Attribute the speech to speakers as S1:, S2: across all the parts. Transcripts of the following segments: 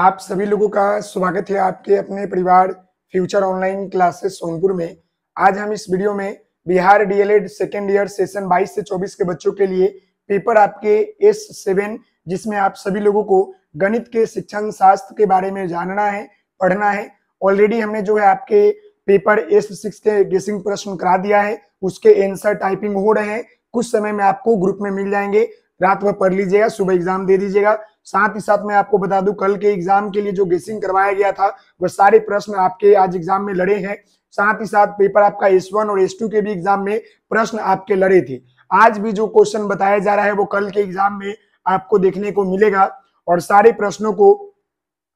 S1: आप सभी लोगों का स्वागत है आपके अपने परिवार फ्यूचर ऑनलाइन क्लासेस सोनपुर में आज हम इस वीडियो में Bihar DElEd second year session 22 से 24 के बच्चों के लिए पेपर आपके एस सेवन जिसमें आप सभी लोगों को गणित के शिक्षण शास्त्र के बारे में जानना है पढ़ना है ऑलरेडी हमने जो है आपके पेपर एस सिक्स के गेसिंग प्रश्न करा दिया है उसके एंसर टाइपिंग हो रहे हैं कुछ समय में आपको ग्रुप में मिल जाएंगे रात में पढ़ लीजिएगा सुबह एग्जाम दे दीजिएगा साथ ही साथ मैं आपको बता दूं कल के एग्जाम के लिए जो गेसिंग करवाया गया था वह सारे प्रश्न आपके आज एग्जाम में लड़े हैं साथ ही साथ पेपर आपका एस वन और एस टू के भी एग्जाम में प्रश्न आपके लड़े थे आज भी जो क्वेश्चन बताया जा रहा है वो कल के एग्जाम में आपको देखने को मिलेगा और सारे प्रश्नों को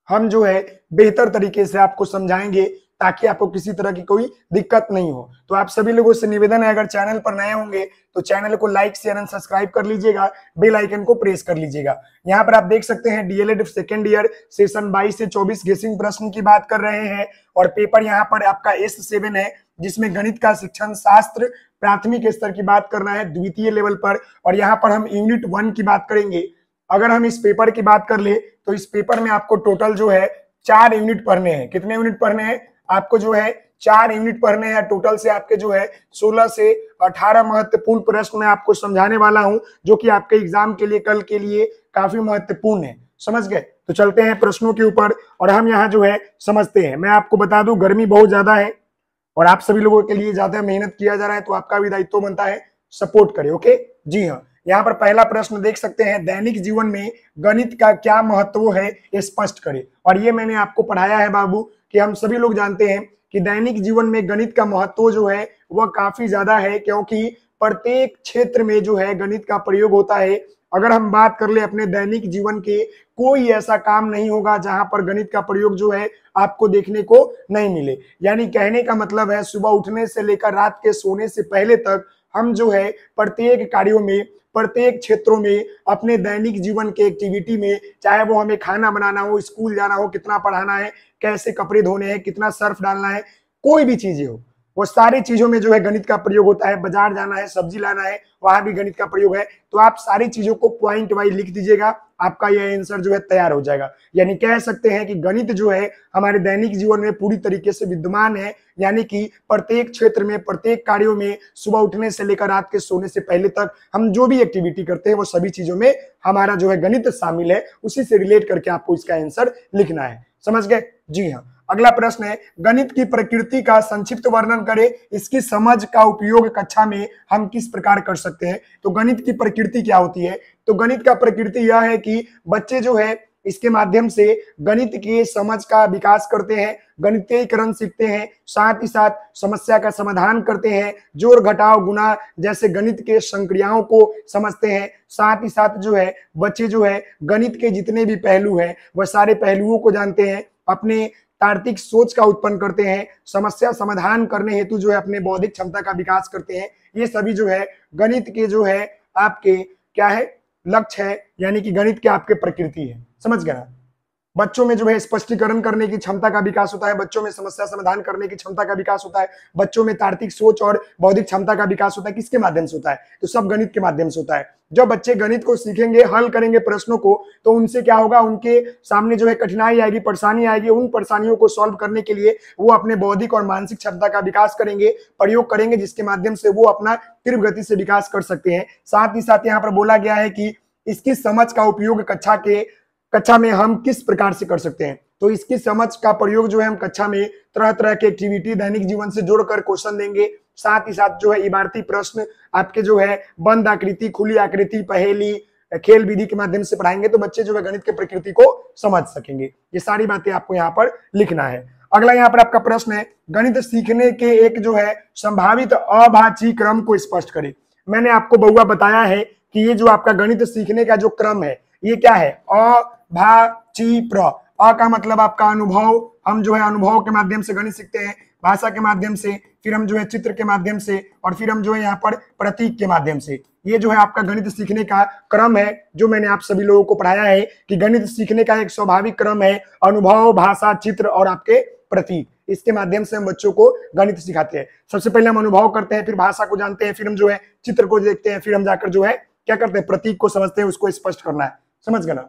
S1: हम जो है बेहतर तरीके से आपको समझाएंगे ताकि आपको किसी तरह की कोई दिक्कत नहीं हो तो आप सभी लोगों से निवेदन है अगर चैनल पर नए होंगे तो चैनल को लाइक शेयर एंड सब्सक्राइब कर लीजिएगा बेल आइकन को प्रेस कर लीजिएगा यहाँ पर आप देख सकते हैं डीएलएड सेकेंड ईयर सेशन 22 से 24 गेसिंग प्रश्न की बात कर रहे हैं और पेपर यहाँ पर आपका एस सेवन है जिसमें गणित का शिक्षण शास्त्र प्राथमिक स्तर की बात कर रहा है द्वितीय लेवल पर और यहाँ पर हम यूनिट वन की बात करेंगे अगर हम इस पेपर की बात कर ले तो इस पेपर में आपको टोटल जो है चार यूनिट पढ़ने हैं कितने यूनिट पढ़ने हैं आपको जो है चार यूनिट पढ़ने हैं टोटल से आपके जो है 16 से 18 महत्वपूर्ण प्रश्न मैं आपको समझाने वाला हूं जो कि आपके एग्जाम के लिए कल के लिए काफी महत्वपूर्ण है समझ गए तो चलते हैं प्रश्नों के ऊपर और हम यहाँ जो है समझते हैं मैं आपको बता दूं गर्मी बहुत ज्यादा है और आप सभी लोगों के लिए ज्यादा मेहनत किया जा रहा है तो आपका भी दायित्व बनता है सपोर्ट करे ओके जी हाँ यहाँ पर पहला प्रश्न देख सकते हैं दैनिक जीवन में गणित का क्या महत्व है ये स्पष्ट करें और ये मैंने आपको पढ़ाया है बाबू कि हम सभी लोग जानते हैं कि दैनिक जीवन में गणित का महत्व जो है वह काफी ज्यादा है क्योंकि प्रत्येक क्षेत्र में जो है गणित का प्रयोग होता है अगर हम बात कर ले अपने दैनिक जीवन के कोई ऐसा काम नहीं होगा जहां पर गणित का प्रयोग जो है आपको देखने को नहीं मिले यानी कहने का मतलब है सुबह उठने से लेकर रात के सोने से पहले तक हम जो है प्रत्येक कार्यों में प्रत्येक क्षेत्रों में अपने दैनिक जीवन के एक्टिविटी में चाहे वो हमें खाना बनाना हो स्कूल जाना हो कितना पढ़ाना है कैसे कपड़े धोने हैं कितना सर्फ डालना है कोई भी चीजें हो वो सारी चीजों में जो है गणित का प्रयोग होता है बाजार जाना है सब्जी लाना है वहां भी गणित का प्रयोग है तो आप सारी चीजों को पॉइंट वाइज लिख दीजिएगा आपका यह आंसर जो है तैयार हो जाएगा यानी कह सकते हैं कि गणित जो है हमारे दैनिक जीवन में पूरी तरीके से विद्यमान है यानी कि प्रत्येक क्षेत्र में प्रत्येक कार्यों में सुबह उठने से लेकर रात के सोने से पहले तक हम जो भी एक्टिविटी करते हैं वो सभी चीजों में हमारा जो है गणित शामिल है उसी से रिलेट करके आपको इसका आंसर लिखना है समझ गए जी हाँ अगला प्रश्न है गणित की प्रकृति का संक्षिप्त वर्णन करें इसकी समझ का उपयोग कक्षा में हम किस प्रकार कर सकते हैं तो गणित की प्रकृति क्या होती है तो गणित का प्रकृति यह है कि बच्चे जो है इसके माध्यम से गणित के समझ का विकास करते हैं गणितीयकरण सीखते हैं साथ ही साथ समस्या का समाधान करते हैं जोर घटाव गुना जैसे गणित के संक्रियाओं को समझते हैं साथ ही साथ जो है बच्चे जो है गणित के जितने भी पहलू हैं वह सारे पहलुओं को जानते हैं अपने तार्किक सोच का उत्पन्न करते हैं समस्या समाधान करने हेतु जो है अपने बौद्धिक क्षमता का विकास करते हैं ये सभी जो है गणित के जो है आपके क्या है लक्ष्य है यानी कि गणित के आपके प्रकृति है समझ गया बच्चों में जो है स्पष्टीकरण करने की क्षमता का विकास होता है बच्चों में समस्या समाधान करने की क्षमता का विकास होता है बच्चों में तार्किक सोच और बौद्धिक क्षमता का विकास होता है किसके माध्यम से होता है तो सब गणित के माध्यम से होता है जब बच्चे गणित को सीखेंगे हल करेंगे प्रश्नों को तो उनसे क्या होगा उनके सामने जो है कठिनाई आएगी परेशानी आएगी उन परेशानियों को सॉल्व करने के लिए वो अपने बौद्धिक और मानसिक क्षमता का विकास करेंगे प्रयोग करेंगे जिसके माध्यम से वो अपना तीव्र गति से विकास कर सकते हैं साथ ही साथ यहाँ पर बोला गया है कि इसकी समझ का उपयोग कक्षा के कक्षा में हम किस प्रकार से कर सकते हैं तो इसकी समझ का प्रयोग जो है हम कक्षा में तरह तरह के एक्टिविटी दैनिक जीवन से जोड़कर क्वेश्चन देंगे साथ ही साथ जो है इमारती प्रश्न आपके जो है बंद आकृति खुली आकृति पहेली खेल विधि के माध्यम से पढ़ाएंगे तो बच्चे जो है गणित के प्रकृति को समझ सकेंगे ये सारी बातें आपको यहाँ पर लिखना है अगला यहाँ पर आपका प्रश्न है गणित सीखने के एक जो है संभावित अभाची क्रम को स्पष्ट करें मैंने आपको बहुआ बताया है कि ये जो आपका गणित सीखने का जो क्रम है ये क्या है भा ची प्र अ का मतलब आपका अनुभव हम जो है अनुभव के माध्यम से गणित सीखते हैं भाषा के माध्यम से फिर हम जो है चित्र के माध्यम से और फिर हम जो है यहाँ पर प्रतीक के माध्यम से ये जो है आपका गणित सीखने का क्रम है जो मैंने आप सभी लोगों को पढ़ाया है कि गणित सीखने का एक स्वाभाविक क्रम है अनुभव भाषा चित्र और आपके प्रतीक इसके माध्यम से हम बच्चों को गणित सिखाते हैं सबसे पहले हम अनुभव करते हैं फिर भाषा को जानते हैं फिर हम जो है चित्र को देखते हैं फिर हम जाकर जो है क्या करते हैं प्रतीक को समझते हैं उसको स्पष्ट करना है समझ गए ना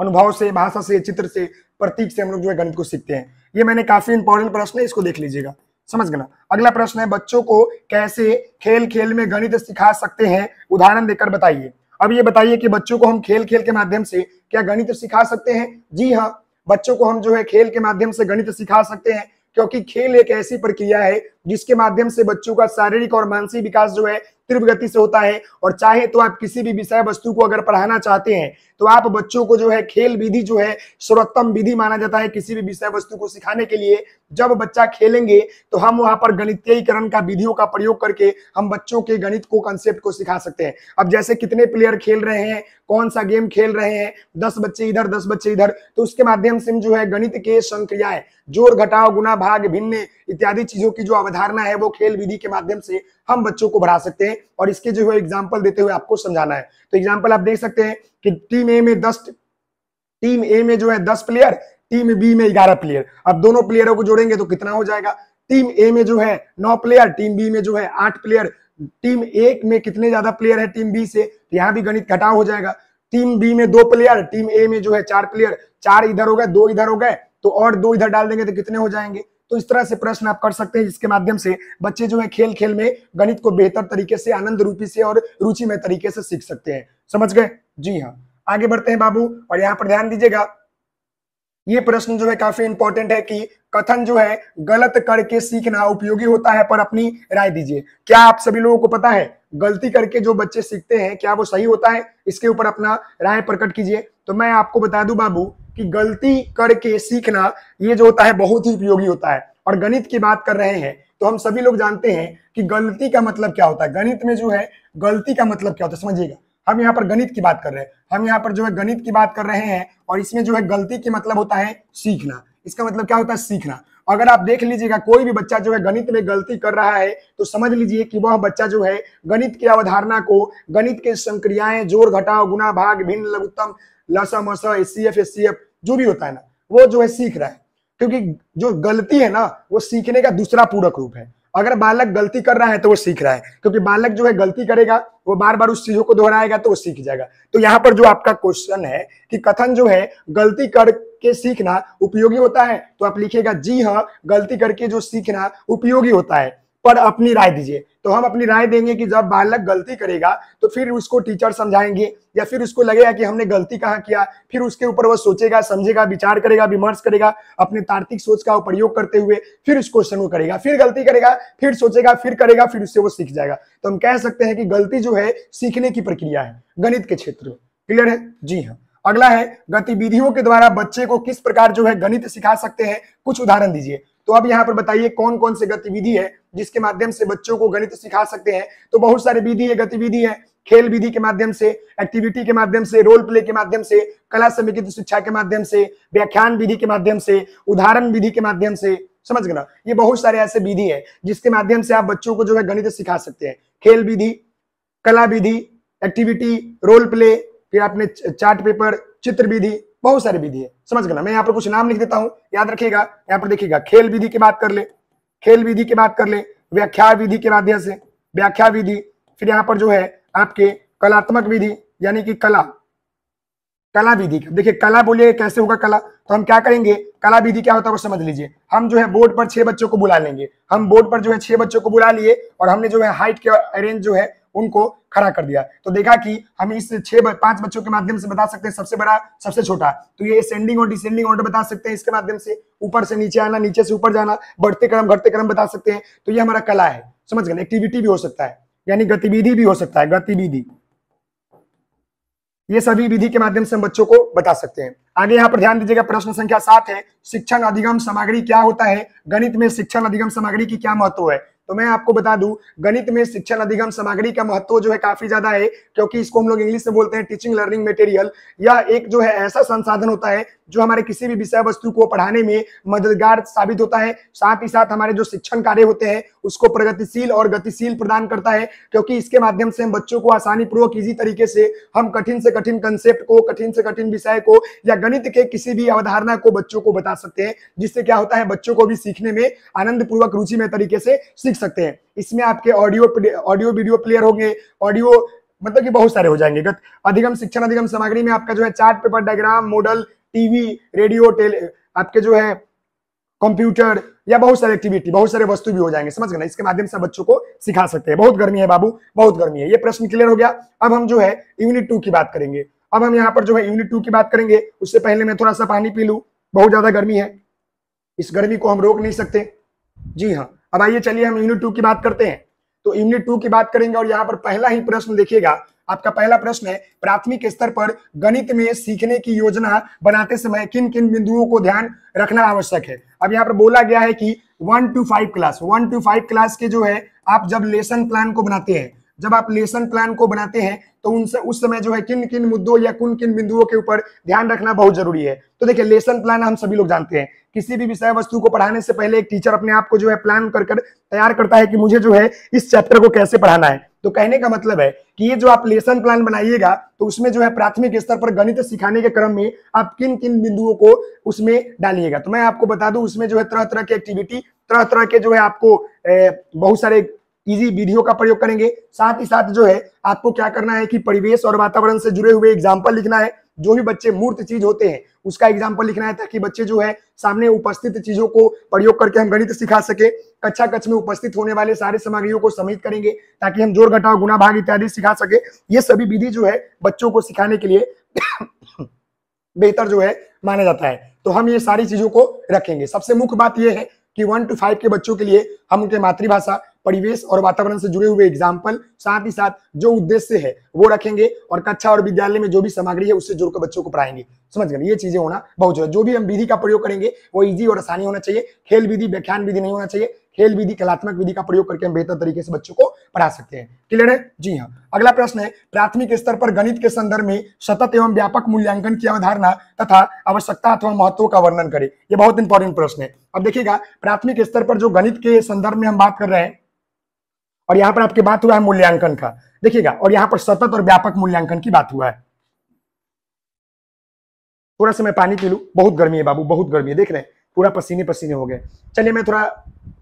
S1: अनुभव से भाषा से चित्र से प्रतीक से हम लोग जो है गणित को सीखते हैं ये मैंने काफी इंपॉर्टेंट प्रश्न है इसको देख लीजिएगा समझ गए अगला प्रश्न है बच्चों को कैसे खेल खेल में गणित सिखा सकते हैं उदाहरण देकर बताइए अब ये बताइए कि बच्चों को हम खेल खेल के माध्यम से क्या गणित सिखा सकते हैं जी हाँ बच्चों को हम जो है खेल के माध्यम से गणित सिखा सकते हैं क्योंकि खेल एक ऐसी प्रक्रिया है जिसके माध्यम से बच्चों का शारीरिक और मानसिक विकास जो है तीव्र गति से होता है और चाहे तो आप किसी भी विषय वस्तु को अगर पढ़ाना चाहते हैं तो आप बच्चों को जो है खेल विधि जो है सर्वोत्तम विधि माना जाता है किसी भी विषय वस्तु को सिखाने के लिए जब बच्चा खेलेंगे तो हम वहां पर गणितीकरण का विधियों का प्रयोग करके हम बच्चों के गणित को कंसेप्ट को सिखा सकते हैं अब जैसे कितने प्लेयर खेल रहे हैं कौन सा गेम खेल रहे हैं दस बच्चे इधर दस बच्चे इधर तो उसके माध्यम से जो है गणित के संक्रियाएं जोर घटाओ गुना भाग भिन्न इत्यादि चीजों की जो अवधारणा है वो खेल विधि के माध्यम से हम बच्चों को बढ़ा सकते हैं और इसके जो है एग्जाम्पल देते हुए आपको समझाना है तो एग्जाम्पल आप देख सकते हैं कि टीम ए में दस टीम ए में जो है दस प्लेयर टीम बी में ग्यारह प्लेयर अब दोनों प्लेयरों को जोड़ेंगे तो कितना हो जाएगा टीम ए में जो है नौ प्लेयर टीम बी में जो है आठ प्लेयर टीम ए में कितने ज्यादा प्लेयर है टीम बी से तो यहाँ भी गणित घटाव हो जाएगा टीम बी में दो प्लेयर टीम ए में जो है चार प्लेयर चार इधर हो गए दो इधर हो गए तो और दो इधर डाल देंगे तो कितने हो जाएंगे तो इस तरह से प्रश्न आप कर सकते हैं जिसके माध्यम से बच्चे जो है खेल खेल में गणित को बेहतर तरीके से आनंद रूपी से और रुचिमय तरीके से सीख सकते हैं समझ गए जी हाँ आगे बढ़ते हैं बाबू और यहाँ पर ध्यान दीजिएगा ये प्रश्न जो है काफी इंपॉर्टेंट है कि कथन जो है गलत करके सीखना उपयोगी होता है पर अपनी राय दीजिए क्या आप सभी लोगों को पता है गलती करके जो बच्चे सीखते हैं क्या वो सही होता है इसके ऊपर अपना राय प्रकट कीजिए तो मैं आपको बता दूं बाबू कि गलती करके सीखना ये जो होता है बहुत ही उपयोगी होता है और गणित की बात कर रहे हैं तो हम सभी लोग जानते हैं कि गलती का मतलब क्या होता है गणित में जो है गलती का मतलब क्या होता है समझिएगा हम यहाँ पर गणित की बात कर रहे हैं हम यहाँ पर जो है गणित की बात कर रहे हैं और इसमें जो है गलती के मतलब होता है सीखना इसका मतलब क्या होता है सीखना अगर आप देख लीजिएगा कोई भी बच्चा जो है गणित में गलती कर रहा है तो समझ लीजिए कि वह बच्चा जो है गणित की अवधारणा को गणित के संक्रियाएं जोर घटाओ गुना भाग भिन्न लघुत्तम लसम S C F S C F जो भी होता है ना वो जो है सीख रहा है क्योंकि जो गलती है ना वो सीखने का दूसरा पूरक रूप है अगर बालक गलती कर रहा है तो वो सीख रहा है क्योंकि बालक जो है गलती करेगा वो बार बार उस चीजों को दोहराएगा तो वो सीख जाएगा तो यहाँ पर जो आपका क्वेश्चन है कि कथन जो है गलती करके सीखना उपयोगी होता है तो आप लिखिएगा जी हाँ गलती करके जो सीखना उपयोगी होता है पर अपनी राय दीजिए तो हम अपनी राय देंगे कि जब बालक गलती करेगा तो फिर उसको टीचर समझाएंगे या फिर उसको लगेगा कि हमने गलती कहाँ किया फिर उसके ऊपर वह सोचेगा समझेगा विचार करेगा विमर्श करेगा अपने तार्किक सोच का प्रयोग करते हुए फिर उस क्वेश्चन को करेगा फिर गलती करेगा फिर सोचेगा फिर करेगा फिर उससे वो सीख जाएगा तो हम कह सकते हैं कि गलती जो है सीखने की प्रक्रिया है गणित के क्षेत्र में क्लियर है जी हाँ अगला है गतिविधियों के द्वारा बच्चे को किस प्रकार जो है गणित सिखा सकते हैं कुछ उदाहरण दीजिए तो अब यहाँ पर बताइए कौन कौन से गतिविधि है जिसके माध्यम से बच्चों को गणित सिखा सकते हैं तो बहुत सारे विधि है गतिविधि है खेल विधि के माध्यम से एक्टिविटी के माध्यम से रोल प्ले के माध्यम से कला समेकित शिक्षा के माध्यम से व्याख्यान विधि के माध्यम से उदाहरण विधि के माध्यम से समझ गए ना ये बहुत सारे ऐसे विधि है जिसके माध्यम से आप बच्चों को जो है गणित सिखा सकते हैं खेल विधि कला विधि एक्टिविटी रोल प्ले फिर आपने चार्ट पेपर चित्र विधि बहुत सारी विधि है समझ गए मैं यहाँ पर कुछ नाम लिख देता हूँ याद रखिएगा यहाँ पर देखिएगा खेल विधि की बात कर ले खेल विधि की बात कर ले व्याख्या विधि के माध्यम से व्याख्या विधि फिर यहाँ पर जो है आपके कलात्मक विधि यानी कि कला कला विधि देखिए कला बोलिए कैसे होगा कला तो हम क्या करेंगे कला विधि क्या होता है वो समझ लीजिए हम जो है बोर्ड पर छह बच्चों को बुला लेंगे हम बोर्ड पर जो है छह बच्चों को बुला लिए और हमने जो है हाइट के अरेंज जो है उनको खड़ा कर दिया तो देखा कि हम इस छह पांच बच्चों के माध्यम से बता सकते हैं सबसे बड़ा सबसे छोटा तो ये सेंडिंग और डिसेंडिंग ऑर्डर बता सकते हैं इसके माध्यम से ऊपर से नीचे आना नीचे से ऊपर जाना बढ़ते क्रम घटते क्रम बता सकते हैं तो ये हमारा कला है समझ गए एक्टिविटी भी हो सकता है यानी गतिविधि भी हो सकता है गतिविधि ये सभी विधि के माध्यम से हम बच्चों को बता सकते हैं आगे यहाँ पर ध्यान दीजिएगा प्रश्न संख्या सात है शिक्षण अधिगम सामग्री क्या होता है गणित में शिक्षण अधिगम सामग्री की क्या महत्व है तो मैं आपको बता दूं गणित में शिक्षण अधिगम सामग्री का महत्व जो है काफी ज्यादा है क्योंकि इसको हम लोग इंग्लिश में बोलते हैं टीचिंग लर्निंग मटेरियल या एक जो है ऐसा संसाधन होता है जो हमारे किसी भी विषय वस्तु को पढ़ाने में मददगार साबित होता है साथ ही साथ हमारे जो शिक्षण कार्य होते हैं उसको प्रगतिशील और गतिशील प्रदान करता है क्योंकि इसके माध्यम से हम बच्चों को आसानी पूर्वक इजी तरीके से हम कठिन से कठिन कंसेप्ट को कठिन से कठिन विषय को या गणित के किसी भी अवधारणा को बच्चों को बता सकते हैं जिससे क्या होता है बच्चों को भी सीखने में आनंद पूर्वक रुचि में तरीके से सीख सकते हैं इसमें आपके ऑडियो ऑडियो वीडियो प्लेयर होंगे ऑडियो मतलब कि बहुत सारे हो जाएंगे अधिगम शिक्षण अधिगम सामग्री में आपका जो है chart paper diagram model TV radio tele आपके जो है कंप्यूटर या बहुत सारे एक्टिविटी बहुत सारे वस्तु भी हो जाएंगे समझ गए ना इसके माध्यम से बच्चों को सिखा सकते हैं बहुत गर्मी है बाबू बहुत गर्मी है ये प्रश्न क्लियर हो गया अब हम जो है यूनिट टू की बात करेंगे अब हम यहाँ पर जो है यूनिट टू की बात करेंगे उससे पहले मैं थोड़ा सा पानी पी लू बहुत ज्यादा गर्मी है इस गर्मी को हम रोक नहीं सकते जी हाँ अब आइए चलिए हम यूनिट टू की बात करते हैं तो यूनिट टू की बात करेंगे और यहाँ पर पहला ही प्रश्न देखिएगा आपका पहला प्रश्न है प्राथमिक स्तर पर गणित में सीखने की योजना बनाते समय किन किन बिंदुओं को ध्यान रखना आवश्यक है अब यहाँ पर बोला गया है कि one two five class one two five class के जो है आप जब लेसन प्लान को बनाते हैं जब आप लेसन प्लान को बनाते हैं तो उनसे उस समय जो है किन किन मुद्दों या किन किन बिंदुओं के ऊपर ध्यान रखना बहुत जरूरी है तो देखिए लेसन प्लान हम सभी लोग जानते हैं किसी भी विषय वस्तु को पढ़ाने से पहले एक टीचर अपने आप को जो है प्लान कर कर तैयार करता है कि मुझे जो है इस चैप्टर को कैसे पढ़ाना है तो कहने का मतलब है कि ये जो आप लेसन प्लान बनाइएगा तो उसमें जो है प्राथमिक स्तर पर गणित सिखाने के क्रम में आप किन किन बिंदुओं को उसमें डालिएगा तो मैं आपको बता दूं उसमें जो है तरह तरह की एक्टिविटी तरह तरह के जो है आपको बहुत सारे इजी वीडियो का प्रयोग करेंगे साथ ही साथ जो है आपको क्या करना है कि परिवेश और वातावरण से जुड़े हुए एग्जाम्पल लिखना है जो भी बच्चे मूर्त चीज होते हैं उसका एग्जाम्पल लिखना है ताकि बच्चे जो है सामने उपस्थित चीजों को प्रयोग करके हम गणित सिखा सके कक्षा कच्छ में उपस्थित होने वाले सारे सामग्रियों को समित करेंगे ताकि हम जोर घटाओ गुना भाग इत्यादि सिखा सके ये सभी विधि जो है बच्चों को सिखाने के लिए बेहतर जो है माना जाता है तो हम ये सारी चीजों को रखेंगे सबसे मुख्य बात यह है कि वन टू फाइव के बच्चों के लिए हम उनके मातृभाषा परिवेश और वातावरण से जुड़े हुए एग्जाम्पल साथ ही साथ जो उद्देश्य है वो रखेंगे और कक्षा और विद्यालय में जो भी सामग्री है उससे जुड़कर बच्चों को पढ़ाएंगे समझ गए ये चीजें होना बहुत जरूरी जो भी हम विधि का प्रयोग करेंगे वो इजी और आसानी होना चाहिए खेल विधि व्याख्यान विधि नहीं होना चाहिए खेल विधि कलात्मक विधि का प्रयोग करके हम बेहतर तरीके से बच्चों को पढ़ा सकते हैं क्लियर है जी हाँ अगला प्रश्न है प्राथमिक स्तर पर गणित के संदर्भ में सतत एवं व्यापक मूल्यांकन की अवधारणा तथा आवश्यकता अथवा महत्व का वर्णन करें यह बहुत इंपॉर्टेंट प्रश्न है अब देखिएगा प्राथमिक स्तर पर जो गणित के संदर्भ में हम बात कर रहे हैं और यहाँ पर आपके बात हुआ है मूल्यांकन का देखिएगा और यहाँ पर सतत और व्यापक मूल्यांकन की बात हुआ है थोड़ा सा मैं पानी पी लू बहुत गर्मी है बाबू बहुत गर्मी है देख रहे हैं पूरा पसीने पसीने हो गए चलिए मैं थोड़ा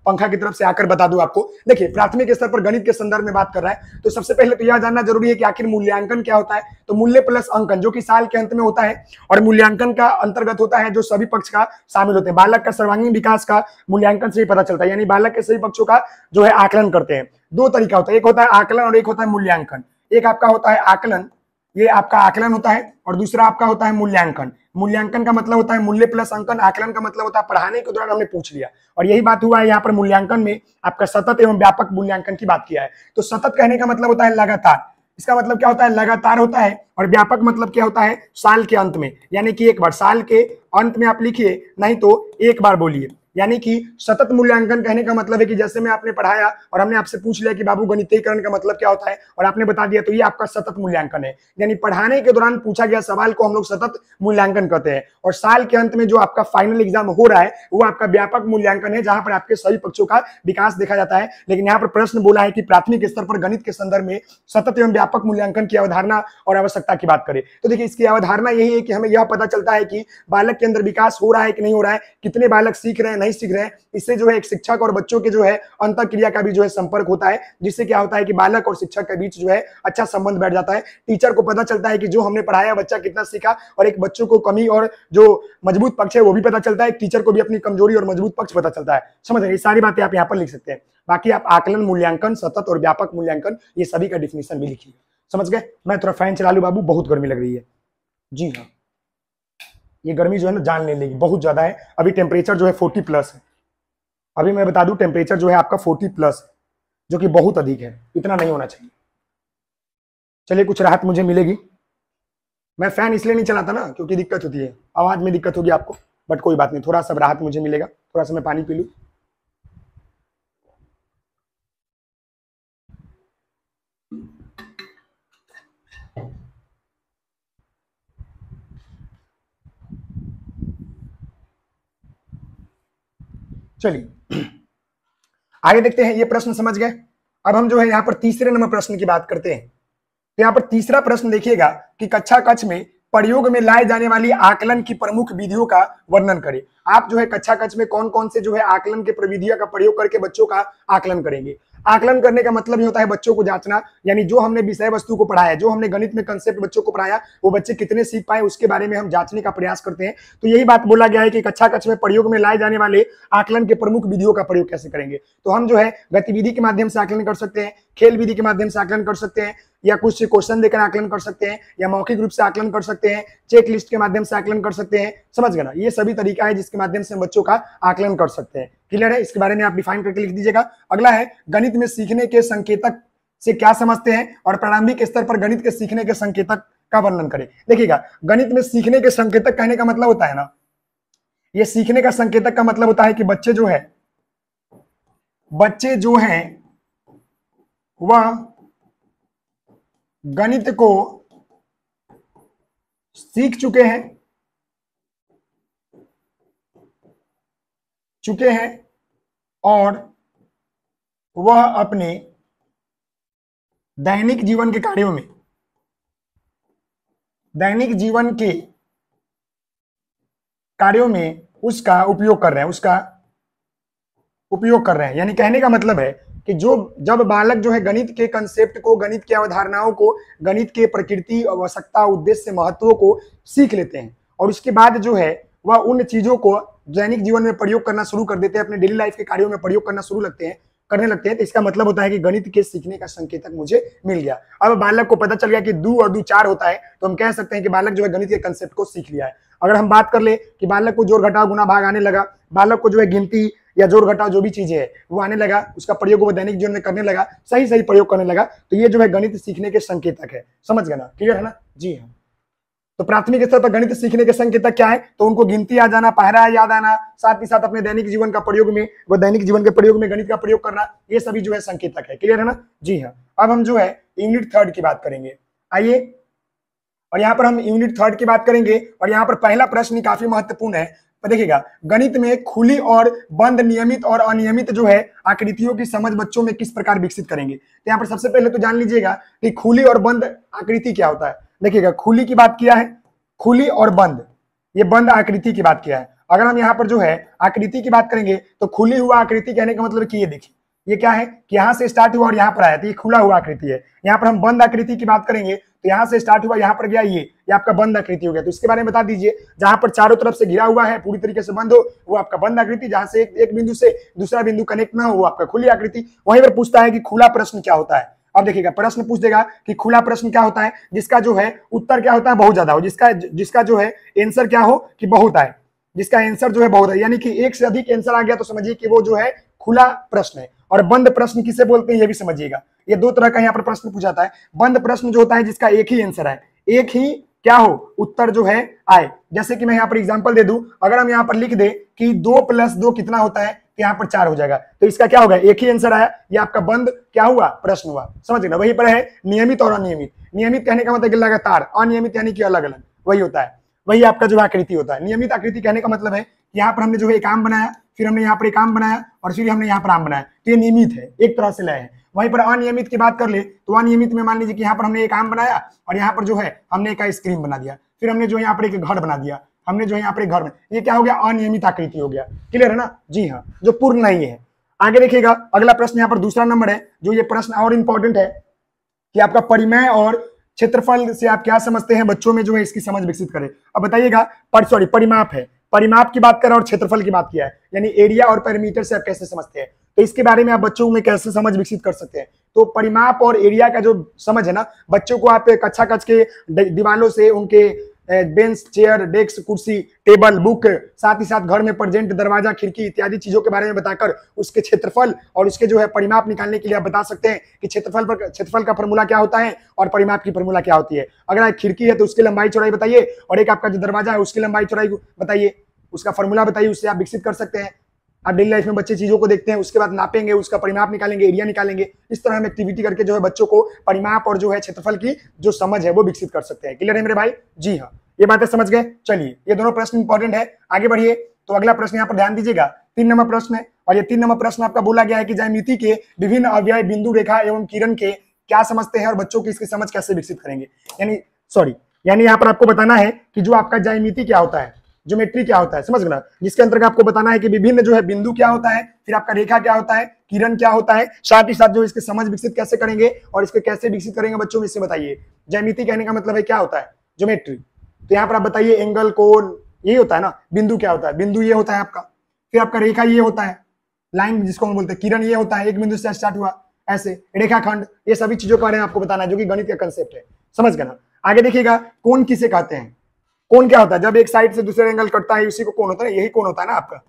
S1: पंखा की तरफ से आकर बता दू आपको देखिए प्राथमिक स्तर पर गणित के संदर्भ में बात कर रहा है तो सबसे पहले तो यह जानना जरूरी है कि आखिर मूल्यांकन क्या होता है तो मूल्य प्लस अंकन जो कि साल के अंत में होता है और मूल्यांकन का अंतर्गत होता है जो सभी पक्ष का शामिल होते हैं बालक का सर्वांगीण विकास का मूल्यांकन से ही पता चलता है यानी बालक के सभी पक्षों का जो है आकलन करते हैं दो तरीका होता है एक होता है आकलन और एक होता है मूल्यांकन एक आपका होता है आकलन ये आपका आकलन होता है और दूसरा आपका होता है मूल्यांकन मूल्यांकन का मतलब होता है मूल्य प्लस अंकन आकलन का मतलब होता है पढ़ाने के दौरान हमने पूछ लिया और यही बात हुआ है यहाँ पर मूल्यांकन में आपका सतत एवं व्यापक मूल्यांकन की बात किया है तो सतत कहने का मतलब होता है लगातार इसका मतलब क्या होता है लगातार होता है और व्यापक मतलब क्या होता है साल के अंत में यानी कि एक बार साल के अंत में आप लिखिए नहीं तो एक बार बोलिए यानी कि सतत मूल्यांकन कहने का मतलब है कि जैसे मैं आपने पढ़ाया और हमने आपसे पूछ लिया कि बाबू गणितीकरण का मतलब क्या होता है और आपने बता दिया तो ये आपका सतत मूल्यांकन है यानी पढ़ाने के दौरान पूछा गया सवाल को हम लोग सतत मूल्यांकन कहते हैं और साल के अंत में जो आपका फाइनल एग्जाम हो रहा है वो आपका व्यापक मूल्यांकन है जहां पर आपके सभी पक्षों का विकास देखा जाता है लेकिन यहाँ पर प्रश्न बोला है कि प्राथमिक स्तर पर गणित के संदर्भ में सतत एवं व्यापक मूल्यांकन की अवधारणा और आवश्यकता की बात करें तो देखिए इसकी अवधारणा यही है कि हमें यह पता चलता है कि बालक के अंदर विकास हो रहा है कि नहीं हो रहा है कितने बालक सीख रहे हैं नहीं नहीं सीख रहे हैं इससे जो है एक शिक्षक और बच्चों के जो है अंतर क्रिया का भी जो है संपर्क होता है जिससे क्या होता है कि बालक और शिक्षक के बीच जो है अच्छा संबंध बैठ जाता है टीचर को पता चलता है कि जो हमने पढ़ाया बच्चा कितना सीखा और एक बच्चों को कमी और जो मजबूत पक्ष है वो भी पता चलता है टीचर को भी अपनी कमजोरी और मजबूत पक्ष पता चलता है समझ रहे सारी बातें आप यहाँ पर लिख सकते हैं बाकी आप आकलन मूल्यांकन सतत और व्यापक मूल्यांकन ये सभी का डिफिनेशन भी लिखिए समझ गए मैं थोड़ा फैन चला लू बाबू बहुत गर्मी लग रही है जी हाँ ये गर्मी जो है ना जान ले लेगी बहुत ज़्यादा है अभी टेम्परेचर जो है फोर्टी प्लस है अभी मैं बता दू टेम्परेचर जो है आपका फोर्टी प्लस है जो कि बहुत अधिक है इतना नहीं होना चाहिए चलिए कुछ राहत मुझे मिलेगी मैं फ़ैन इसलिए नहीं चलाता ना क्योंकि दिक्कत होती है आवाज़ में दिक्कत होगी आपको बट कोई बात नहीं थोड़ा सा राहत मुझे मिलेगा थोड़ा सा मैं पानी पी लूँ चलिए आगे देखते हैं ये प्रश्न समझ गए अब हम जो है यहाँ पर तीसरे नंबर प्रश्न की बात करते हैं तो यहाँ पर तीसरा प्रश्न देखिएगा कि कक्षा कक्ष में प्रयोग में लाए जाने वाली आकलन की प्रमुख विधियों का वर्णन करें आप जो है कक्षा कक्ष में कौन कौन से जो है आकलन के प्रविधिया का प्रयोग करके बच्चों का आकलन करेंगे आकलन करने का मतलब ये होता है बच्चों को जांचना यानी जो हमने विषय वस्तु को पढ़ाया जो हमने गणित में कंसेप्ट बच्चों को पढ़ाया वो बच्चे कितने सीख पाए उसके बारे में हम जांचने का प्रयास करते हैं तो यही बात बोला गया है कि कक्षा अच्छा कक्ष में प्रयोग में लाए जाने वाले आकलन के प्रमुख विधियों का प्रयोग कैसे करेंगे तो हम जो है गतिविधि के माध्यम से आकलन कर सकते हैं खेल विधि के माध्यम से आकलन कर सकते हैं या कुछ क्वेश्चन देकर आकलन कर सकते हैं या मौखिक रूप से आकलन कर सकते हैं चेक लिस्ट के माध्यम से आकलन कर सकते हैं समझ गए ये सभी तरीका है जिसके माध्यम से हम बच्चों का आकलन कर सकते हैं क्लियर है इसके बारे में आप डिफाइन करके लिख दीजिएगा अगला है गणित में सीखने के संकेतक से क्या समझते हैं और प्रारंभिक स्तर पर गणित के सीखने के संकेतक का वर्णन करें देखिएगा गणित में सीखने के संकेतक कहने का मतलब होता है ना ये सीखने का संकेतक का मतलब होता है कि बच्चे जो है बच्चे जो है वह गणित को सीख चुके हैं चुके हैं और वह अपने दैनिक जीवन के कार्यों में दैनिक जीवन के कार्यों में उसका उपयोग कर रहे हैं उसका उपयोग कर रहे हैं यानी कहने का मतलब है कि जो जब बालक जो है गणित के कंसेप्ट को गणित की अवधारणाओं को गणित के प्रकृति आवश्यकता उद्देश्य महत्व को सीख लेते हैं और उसके बाद जो है वह उन चीजों को दैनिक जीवन में प्रयोग करना शुरू कर देते हैं अपने डेली लाइफ के कार्यों में प्रयोग करना शुरू लगते हैं करने लगते हैं तो इसका मतलब होता है कि गणित के सीखने का संकेतक मुझे मिल गया अब बालक को पता चल गया कि दो और दो चार होता है तो हम कह सकते हैं कि बालक जो है गणित के कंसेप्ट को सीख लिया है अगर हम बात कर ले कि बालक को जोर घटाओ गुना भाग आने लगा बालक को जो है गिनती या जोर घटाव जो भी चीजें है वो आने लगा उसका प्रयोग वो दैनिक जीवन में करने लगा सही सही प्रयोग करने लगा तो ये जो है गणित सीखने के संकेतक है समझ गए ना क्लियर है ना जी हाँ तो प्राथमिक स्तर पर गणित सीखने के संकेतक क्या है तो उनको गिनती आ जाना पहरा याद आना साथ ही साथ अपने दैनिक जीवन का प्रयोग में वो दैनिक जीवन के प्रयोग में गणित का प्रयोग करना ये सभी जो है संकेतक है क्लियर है ना जी हाँ अब हम जो है यूनिट थर्ड की बात करेंगे आइए और यहाँ पर हम यूनिट थर्ड की बात करेंगे और यहाँ पर पहला प्रश्न काफी महत्वपूर्ण है देखिएगा गणित में खुली और बंद नियमित और अनियमित जो है आकृतियों की समझ बच्चों में किस प्रकार विकसित करेंगे तो यहाँ पर सबसे पहले तो जान लीजिएगा कि खुली और बंद आकृति क्या होता है देखिएगा खुली की बात किया है खुली और बंद ये बंद आकृति की बात किया है अगर हम यहाँ पर जो है आकृति की बात करेंगे तो खुली हुआ आकृति कहने का मतलब कि ये देखिए ये क्या है कि यहाँ से स्टार्ट हुआ और यहाँ पर आया तो ये खुला हुआ आकृति है यहाँ पर हम बंद आकृति की बात करेंगे तो यहाँ से स्टार्ट हुआ यहाँ पर गया ये ये आपका बंद आकृति हो गया तो इसके बारे में बता दीजिए जहां पर चारों तरफ से घिरा हुआ है पूरी तरीके से बंद हो वो आपका बंद आकृति जहां से एक, एक बिंदु से दूसरा बिंदु कनेक्ट ना हो वो आपका खुली आकृति वहीं पर पूछता है कि खुला प्रश्न क्या होता है अब देखिएगा प्रश्न पूछ देगा कि खुला प्रश्न क्या होता है जिसका जो है उत्तर क्या होता है बहुत ज्यादा हो जिसका जिसका जो है एंसर क्या हो कि बहुत आए जिसका एंसर जो है बहुत है यानी कि एक से अधिक एंसर आ गया तो समझिए कि वो जो है खुला प्रश्न है और बंद प्रश्न किसे बोलते हैं ये भी समझिएगा ये दो तरह का यहाँ पर प्रश्न पूछा जाता है बंद प्रश्न जो होता है जिसका एक ही आंसर है एक ही क्या हो उत्तर जो है आए जैसे कि मैं यहाँ पर एग्जांपल दे दूं अगर हम यहाँ पर लिख दे कि दो प्लस दो कितना होता है तो यहाँ पर चार हो जाएगा तो इसका क्या होगा एक ही आंसर आया ये आपका बंद क्या हुआ प्रश्न हुआ समझ गए वही पर है नियमित और अनियमित नियमित कहने का मतलब लगातार अनियमित यानी कि अलग अलग वही होता है वही आपका जो आकृति होता है नियमित आकृति कहने का मतलब है यहाँ पर हमने जो है एक आम बनाया फिर हमने यहाँ पर एक आम बनाया और फिर हमने यहाँ पर आम बनाया तो ये नियमित है एक तरह से लय है वहीं पर अनियमित की बात कर ले तो अनियमित में मान लीजिए कि यहाँ पर हमने एक आम बनाया और यहाँ पर जो है हमने एक आइसक्रीम बना दिया फिर हमने जो यहाँ पर एक घर बना दिया हमने जो यहाँ पर घर में ये क्या हो गया अनियमित आकृति हो गया क्लियर है ना जी हाँ जो पूर्ण नहीं है आगे देखिएगा अगला प्रश्न यहाँ पर दूसरा नंबर है जो ये प्रश्न और इम्पोर्टेंट है कि आपका परिमय और क्षेत्रफल से आप क्या समझते हैं बच्चों में जो है इसकी समझ विकसित करें अब बताइएगा पर सॉरी परिमाप है परिमाप की बात करें और क्षेत्रफल की बात किया है यानी एरिया और पैरामीटर से आप कैसे समझते हैं तो इसके बारे में आप बच्चों में कैसे समझ विकसित कर सकते हैं तो परिमाप और एरिया का जो समझ है ना बच्चों को आप कच्छा कच के दीवालों से उनके बेंच चेयर डेस्क कुर्सी टेबल बुक साथ ही साथ घर में प्रजेंट दरवाजा खिड़की इत्यादि चीजों के बारे में बताकर उसके क्षेत्रफल और उसके जो है परिमाप निकालने के लिए आप बता सकते हैं कि क्षेत्रफल पर क्षेत्रफल का फॉर्मूला क्या होता है और परिमाप की फॉर्मूला क्या होती है अगर एक खिड़की है तो उसकी लंबाई चौड़ाई बताइए और एक आपका जो दरवाजा है उसकी लंबाई चौड़ाई बताइए उसका फॉर्मूला बताइए उससे आप विकसित कर सकते हैं आप डेली लाइफ में बच्चे चीजों को देखते हैं उसके बाद नापेंगे उसका परिमाप निकालेंगे एरिया निकालेंगे इस तरह हम एक्टिविटी करके जो है बच्चों को परिमाप और जो है क्षेत्रफल की जो समझ है वो विकसित कर सकते हैं क्लियर है मेरे भाई जी हाँ ये बातें समझ गए चलिए ये दोनों प्रश्न इंपॉर्टेंट है आगे बढ़िए तो अगला प्रश्न यहाँ पर ध्यान दीजिएगा तीन नंबर प्रश्न है और ये तीन नंबर प्रश्न आपका बोला गया है कि जयमिति के विभिन्न अव्यय बिंदु रेखा एवं किरण के क्या समझते हैं और बच्चों की इसकी समझ कैसे विकसित करेंगे यानी सॉरी यानी यहाँ पर आपको बताना है कि जो आपका जयमिति क्या होता है ज्योमेट्री क्या होता है समझ गए जिसके अंतर्गत आपको बताना है कि विभिन्न जो है बिंदु क्या होता है फिर आपका रेखा क्या होता है किरण क्या होता है साथ ही साथ जो इसके समझ विकसित कैसे करेंगे और इसके कैसे विकसित करेंगे बच्चों में इससे बताइए जयमिति कहने का मतलब है क्या होता है ज्योमेट्री तो यहाँ पर आप बताइए एंगल कोण ये होता है ना बिंदु क्या होता है बिंदु ये होता है आपका फिर आपका रेखा ये होता है लाइन जिसको हम बोलते हैं किरण ये होता है एक बिंदु से स्टार्ट हुआ ऐसे रेखाखंड ये सभी चीजों के बारे में आपको बताना है जो कि गणित का कंसेप्ट है समझ गए ना आगे देखिएगा कौन किसे कहते हैं कौन क्या होता है जब एक साइड से दूसरे एंगल कटता है उसी को कौन होता है यही कौन होता है ना आपका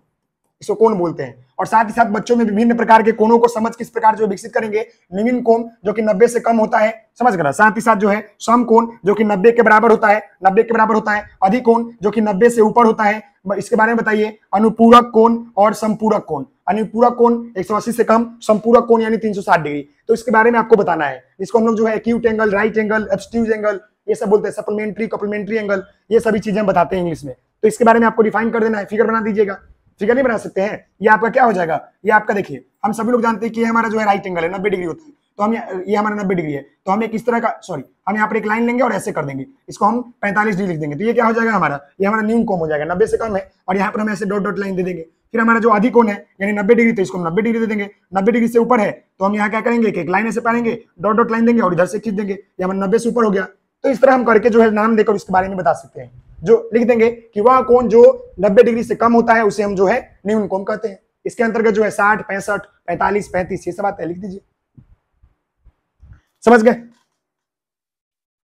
S1: इसको कौन बोलते हैं और साथ ही साथ बच्चों में विभिन्न प्रकार के कोनों को समझ किस प्रकार जो विकसित करेंगे निम्न कोण जो कि 90 से कम होता है समझ गया साथ ही साथ जो है सम कोण जो कि 90 के बराबर होता है 90 के बराबर होता है अधिक कोण जो कि 90 से ऊपर होता है इसके बारे में बताइए अनुपूरक कोण और संपूरक कोण अनुपूरक कोण एक से कम संपूरक कोण यानी तीन डिग्री तो इसके बारे में आपको बताना है इसको हम लोग जो है acute angle right angle obtuse angle ये सब बोलते हैं सप्लीमेंट्री कप्लीमेंट्री एंगल ये सभी चीजें बताते हैं इंग्लिश में तो इसके बारे में आपको डिफाइन कर देना है फिगर बना दीजिएगा फिगर नहीं बना सकते हैं ये आपका क्या हो जाएगा ये आपका देखिए हम सभी लोग जानते हैं कि हमारा जो है राइट एंगल है नब्बे डिग्री होता है तो हम ये हमारा नब्बे डिग्री है तो हम एक इस तरह का सॉरी हम यहाँ पर एक लाइन लेंगे और ऐसे कर देंगे इसको हम पैंतालीस डिग्री लिख देंगे तो ये क्या हो जाएगा हमारा ये हमारा न्यू कम हो जाएगा नब्बे से कम है और यहाँ पर हम ऐसे डॉट डॉट लाइन दे देंगे फिर हमारा जो आधी कौन है यानी नब्बे डिग्री तो इसको हम नब्बे डिग्री दे देंगे नब्बे डिग्री से ऊपर है तो हम यहाँ क्या करेंगे एक लाइन ऐसे पाएंगे डॉट डॉट लाइन देंगे और इधर से खींच देंगे ये हमारा नब्बे से ऊपर हो गया तो इस तरह हम करके जो है नाम देकर उसके बारे में बता सकते हैं जो लिख देंगे कि वह कौन जो नब्बे डिग्री से कम होता है उसे हम जो है न्यून कौन कहते हैं इसके अंतर्गत जो है साठ पैंसठ पैंतालीस पैंतीस ये सब आता है लिख दीजिए समझ गए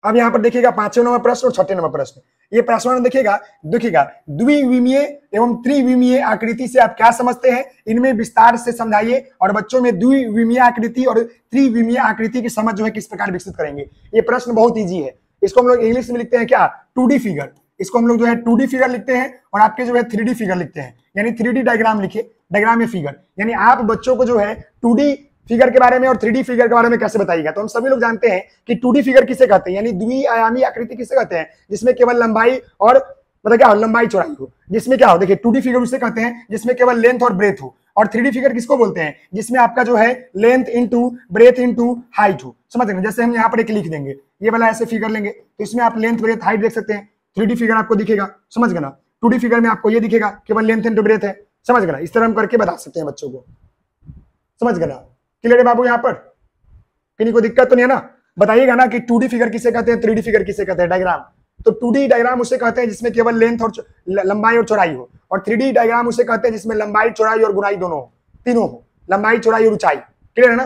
S1: अब यहाँ पर देखिएगा पांचवें नंबर प्रश्न और छठे नंबर प्रश्न ये प्रश्न देखिएगा देखिएगा द्विविमीय एवं त्रिविमीय आकृति से आप क्या समझते हैं इनमें विस्तार से समझाइए और बच्चों में द्विविमीय आकृति और त्रिविमीय आकृति की समझ जो है किस प्रकार विकसित करेंगे ये प्रश्न बहुत ईजी है इसको हम लोग इंग्लिश में लिखते हैं क्या टू फिगर इसको हम लोग जो है टू फिगर लिखते हैं और आपके जो है थ्री फिगर लिखते हैं यानी थ्री डायग्राम लिखे डायग्राम या फिगर यानी आप बच्चों को जो है टू फिगर के बारे में और थ्री फिगर के बारे में कैसे बताइएगा तो हम सभी लोग जानते हैं कि टू फिगर किसे कहते हैं यानी द्विआयामी आकृति किसे कहते हैं जिसमें केवल लंबाई और मतलब क्या हो लंबाई चौड़ाई हो जिसमें क्या हो देखिए टू फिगर उसे कहते हैं जिसमें केवल लेंथ और ब्रेथ हो और थ्री फिगर किसको बोलते हैं जिसमें आपका जो है length into breadth into height हो समझ रहे जैसे हम यहाँ पर एक लिख देंगे ये वाला ऐसे फिगर लेंगे तो इसमें आप लेंथ ब्रेथ हाइट देख सकते हैं थ्री फिगर आपको दिखेगा समझ गा टू फिगर में आपको ये दिखेगा केवल लेंथ एंड ब्रेथ है समझ गा इस तरह हम करके बता सकते हैं बच्चों को समझ गा क्लियर है बाबू यहाँ पर किन्हीं को दिक्कत तो नहीं है ना बताइएगा ना कि टू फिगर किसे कहते हैं थ्री फिगर किसे कहते हैं डायग्राम तो टू डायग्राम उसे कहते हैं जिसमें केवल लेंथ और लंबाई और चौड़ाई हो और थ्री डायग्राम उसे कहते हैं जिसमें लंबाई चौड़ाई और गुनाई दोनों हो तीनों हो लंबाई चौड़ाई और ऊंचाई क्लियर है ना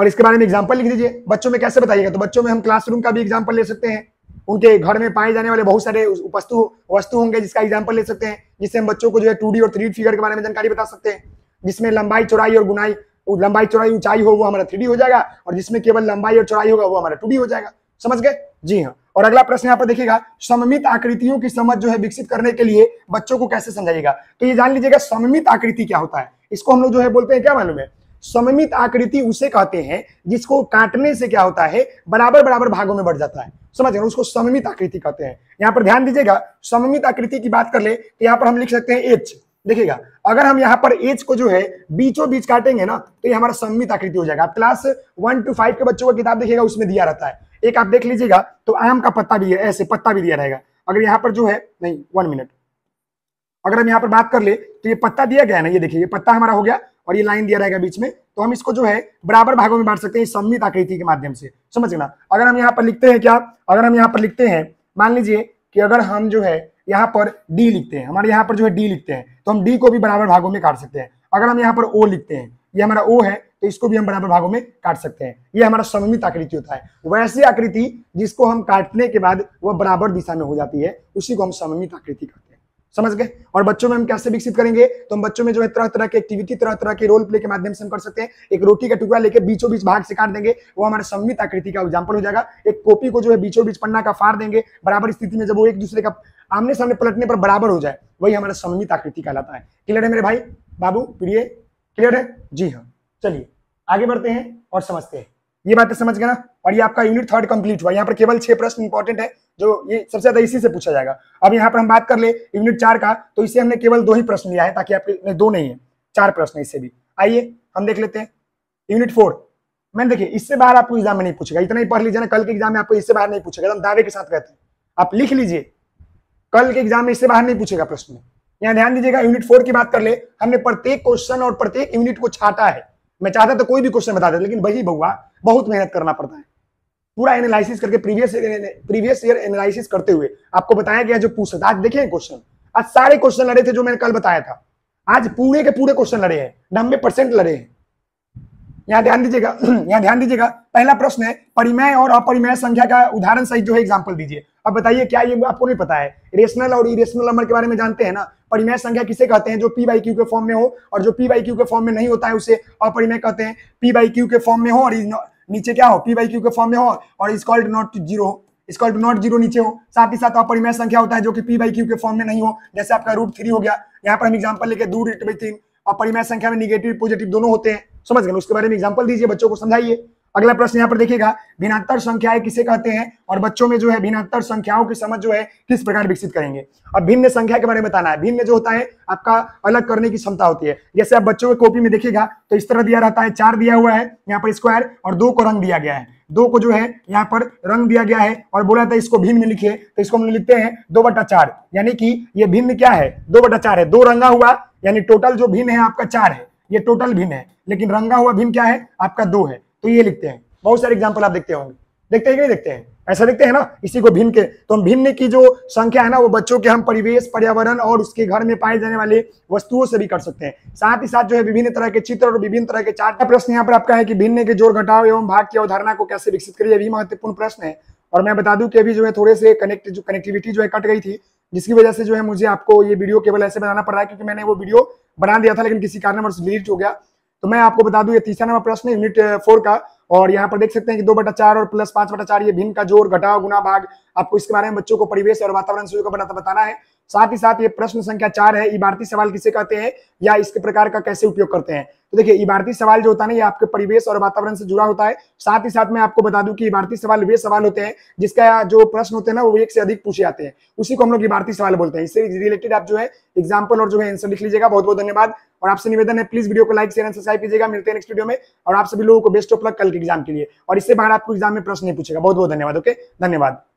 S1: और इसके बारे में एग्जाम्पल लिख दीजिए बच्चों में कैसे बताइएगा तो बच्चों में हम क्लासरूम का भी एग्जाम्पल ले सकते हैं उनके घर में पाए जाने वाले बहुत सारे वस्तु वस्तु होंगे जिसका एग्जाम्पल ले सकते हैं जिससे हम बच्चों को जो है टू और थ्री फिगर के बारे में जानकारी बता सकते हैं जिसमें लंबाई चौड़ाई और गुनाई लंबाई चौड़ाई ऊंचाई हो वो हमारा थ्री हो जाएगा और जिसमें केवल लंबाई और चौड़ाई होगा वो हमारा टू हो जाएगा समझ गए जी हाँ और अगला प्रश्न यहाँ पर देखिएगा सममित आकृतियों की समझ जो है विकसित करने के लिए बच्चों को कैसे समझाइएगा तो ये जान लीजिएगा सममित आकृति क्या होता है इसको हम लोग जो है बोलते हैं क्या मालूम है सममित आकृति उसे कहते हैं जिसको काटने से क्या होता है बराबर बराबर भागों में बढ़ जाता है समझ रहे उसको सममित आकृति कहते हैं यहाँ पर ध्यान दीजिएगा सममित आकृति की बात कर ले तो यहाँ पर हम लिख सकते हैं एच देखिएगा अगर हम यहाँ पर एच को जो है बीचों बीच काटेंगे ना तो ये हमारा सममित आकृति हो जाएगा आप क्लास वन टू फाइव के बच्चों का किताब देखिएगा उसमें दिया रहता है एक आप देख लीजिएगा तो आम का पत्ता भी है ऐसे पत्ता भी दिया रहेगा अगर यहाँ पर जो है नहीं वन मिनट अगर हम यहाँ पर बात कर ले तो ये पत्ता दिया गया ना ये देखिए ये पत्ता हमारा हो गया और ये लाइन दिया रहेगा बीच में तो हम इसको जो है बराबर भागों में बांट सकते हैं सम्मित आकृति के माध्यम से समझ लेना अगर हम यहाँ पर लिखते हैं क्या अगर हम यहाँ पर लिखते हैं मान लीजिए कि अगर हम जो है यहाँ पर डी लिखते हैं हमारे यहाँ पर जो है डी लिखते हैं तो हम डी को भी बराबर भागों में काट सकते हैं अगर हम यहाँ पर ओ लिखते हैं ये हमारा ओ है तो इसको भी हम बराबर भागों में काट सकते हैं ये हमारा सममित आकृति होता है वैसी आकृति जिसको हम काटने के बाद वह बराबर दिशा में हो जाती है उसी को हम सममित आकृति कहते हैं समझ गए और बच्चों में हम कैसे विकसित करेंगे तो हम बच्चों में जो है तरह तरह की एक्टिविटी तरह तरह के रोल प्ले के माध्यम से हम कर सकते हैं एक रोटी का टुकड़ा लेके बीचों बीच भाग से काट देंगे वो हमारे सम्मित आकृति का एग्जाम्पल हो जाएगा एक कॉपी को जो है बीचों बीच पन्ना का फाड़ देंगे बराबर स्थिति में जब वो एक दूसरे का आमने सामने पलटने पर बराबर हो जाए वही हमारा संवित आकृति कहलाता है क्लियर है मेरे भाई बाबू प्रिय क्लियर है जी हाँ चलिए आगे बढ़ते हैं और समझते हैं ये बातें तो समझ गए ना और ये आपका यूनिट थर्ड कंप्लीट हुआ यहाँ पर केवल छह प्रश्न इंपॉर्टेंट है जो ये सबसे ज्यादा इसी से पूछा जाएगा अब यहाँ पर हम बात कर ले यूनिट चार का तो इसे हमने केवल दो ही प्रश्न लिया है ताकि आपके दो नहीं है चार प्रश्न इससे भी आइए हम देख लेते हैं यूनिट फोर मैंने देखिए इससे बाहर आपको एग्जाम में नहीं पूछेगा इतना ही पढ़ लीजिए ना कल के एग्जाम में आपको इससे बाहर नहीं पूछेगा एकदम दावे के साथ कहते हैं आप लिख लीजिए कल के एग्जाम में इससे बाहर नहीं पूछेगा प्रश्न यहाँ ध्यान दीजिएगा यूनिट फोर की बात कर ले हमने प्रत्येक क्वेश्चन और प्रत्येक यूनिट को छाटा है मैं चाहता तो कोई भी क्वेश्चन बता देता लेकिन वही बहुआ बहुत मेहनत करना पड़ता है पूरा एनालिसिस करके प्रीवियस प्रीवियस ईयर एनालिसिस करते हुए आपको बताया गया जो पूछा था आज देखें क्वेश्चन आज सारे क्वेश्चन लड़े थे जो मैंने कल बताया था आज पूरे के पूरे क्वेश्चन लड़े हैं नब्बे परसेंट लड़े हैं यहाँ ध्यान दीजिएगा यहाँ ध्यान दीजिएगा पहला प्रश्न है परिमय और अपरिमय संख्या का उदाहरण सहित जो है एग्जाम्पल दीजिए अब बताइए क्या ये आपको नहीं पता है रेशनल और इरेशनल नंबर के बारे में जानते हैं ना परिमेय संख्या किसे कहते हैं जो पी बाई क्यू के फॉर्म में हो और जो पी बाई क्यू के फॉर्म में नहीं होता है उसे अपरिमेय कहते हैं पी बाई क्यू के फॉर्म में हो और नीचे क्या हो पी बाई क्यू के फॉर्म में हो और is called not zero square not zero नीचे हो साथ ही साथ अपरिमेय संख्या होता है जो कि पी बाई क्यू के फॉर्म में नहीं हो जैसे आपका रूट थ्री हो गया यहाँ पर हम एग्जाम्पल लेके दो रूट बाई तीन अपरिमेय संख्या में निगेटिव पॉजिटिव दोनों होते हैं समझ गए उसके बारे में एग्जाम्पल दीजिए बच्चों को समझाइए अगला प्रश्न यहाँ पर देखिएगा भिनात्तर संख्याएं किसे कहते हैं और बच्चों में जो है भिनात्तर संख्याओं की समझ जो है किस प्रकार विकसित करेंगे अब भिन्न संख्या के बारे में बताना है भिन्न जो होता है आपका अलग करने की क्षमता होती है जैसे आप बच्चों के कॉपी में देखिएगा तो इस तरह दिया रहता है चार दिया हुआ है यहाँ पर स्क्वायर और दो को रंग दिया गया है दो को जो है यहाँ पर रंग दिया गया है और बोला था इसको भिन्न में लिखिए तो इसको हम लिखते हैं दो बटा चार यानी कि ये भिन्न क्या है दो बटा चार है दो रंगा हुआ यानी टोटल जो भिन्न है आपका चार है ये टोटल भिन्न है लेकिन रंगा हुआ भिन्न क्या है आपका दो है तो ये लिखते हैं बहुत सारे एग्जाम्पल आप देखते होंगे देखते हैं कि नहीं देखते हैं ऐसा देखते हैं ना इसी को भिन्न के तो हम भिन्न की जो संख्या है ना वो बच्चों के हम परिवेश पर्यावरण और उसके घर में पाए जाने वाले वस्तुओं से भी कर सकते हैं साथ ही साथ जो है विभिन्न तरह के चित्र और विभिन्न तरह के चार्ट प्रश्न यहाँ पर आपका है कि भिन्न के जोर घटाओ एवं भाग की अवधारणा को कैसे विकसित करिए भी महत्वपूर्ण प्रश्न है और मैं बता दूं कि अभी जो है थोड़े से कनेक्ट जो कनेक्टिविटी जो है कट गई थी जिसकी वजह से जो है मुझे आपको ये वीडियो केवल ऐसे बनाना पड़ रहा है क्योंकि मैंने वो वीडियो बना दिया था लेकिन किसी कारणवश डिलीट हो गया तो मैं आपको बता दू ये तीसरा नंबर प्रश्न यूनिट फोर का और यहाँ पर देख सकते हैं कि दो बटा चार और प्लस पांच बटा चार ये भिन्न का जोर घटाव गुना भाग आपको इसके बारे में बच्चों को परिवेश और वातावरण सूचक बताना है साथ ही साथ ये प्रश्न संख्या चार है इबारती सवाल किसे कहते हैं या इसके प्रकार का कैसे उपयोग करते हैं तो देखिए इबारती सवाल जो होता है ना ये आपके परिवेश और वातावरण से जुड़ा होता है साथ ही साथ मैं आपको बता दूं कि इबारती सवाल वे सवाल होते हैं जिसका जो प्रश्न होते हैं ना वो एक से अधिक पूछे जाते हैं उसी को हम लोग इबारती सवाल बोलते हैं इससे रिलेटेड आप जो है एग्जाम्पल और जो है आंसर लिख लीजिएगा बहुत बहुत धन्यवाद और आपसे निवेदन है प्लीज वीडियो को लाइक शेयर सब्सक्राइब कीजिएगा मिलते हैं नेक्स्ट वीडियो में और आप सभी लोगों को बेस्ट ऑफ लक कल के एग्जाम के लिए और इससे बाहर आपको एग्जाम में प्रश्न नहीं पूछेगा बहुत बहुत धन्यवाद ओके धन्यवाद